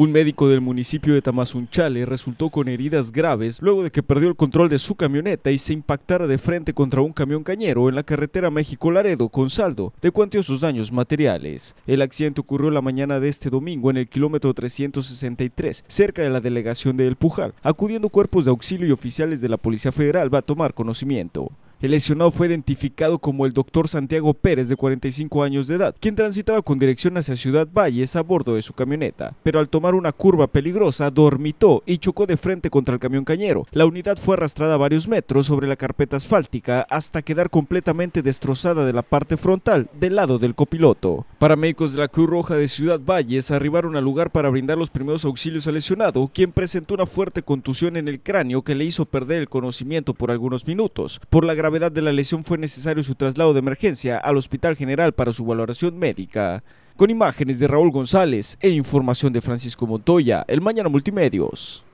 Un médico del municipio de Tamazunchale resultó con heridas graves luego de que perdió el control de su camioneta y se impactara de frente contra un camión cañero en la carretera México-Laredo con saldo de cuantiosos daños materiales. El accidente ocurrió la mañana de este domingo en el kilómetro 363, cerca de la delegación de El Pujal. Acudiendo cuerpos de auxilio y oficiales de la Policía Federal va a tomar conocimiento. El lesionado fue identificado como el doctor Santiago Pérez, de 45 años de edad, quien transitaba con dirección hacia Ciudad Valles a bordo de su camioneta, pero al tomar una curva peligrosa dormitó y chocó de frente contra el camión cañero. La unidad fue arrastrada varios metros sobre la carpeta asfáltica hasta quedar completamente destrozada de la parte frontal del lado del copiloto. Paramédicos de la Cruz Roja de Ciudad Valles arribaron al lugar para brindar los primeros auxilios al lesionado, quien presentó una fuerte contusión en el cráneo que le hizo perder el conocimiento por algunos minutos. Por la la gravedad de la lesión fue necesario su traslado de emergencia al Hospital General para su valoración médica. Con imágenes de Raúl González e información de Francisco Montoya, el Mañana Multimedios.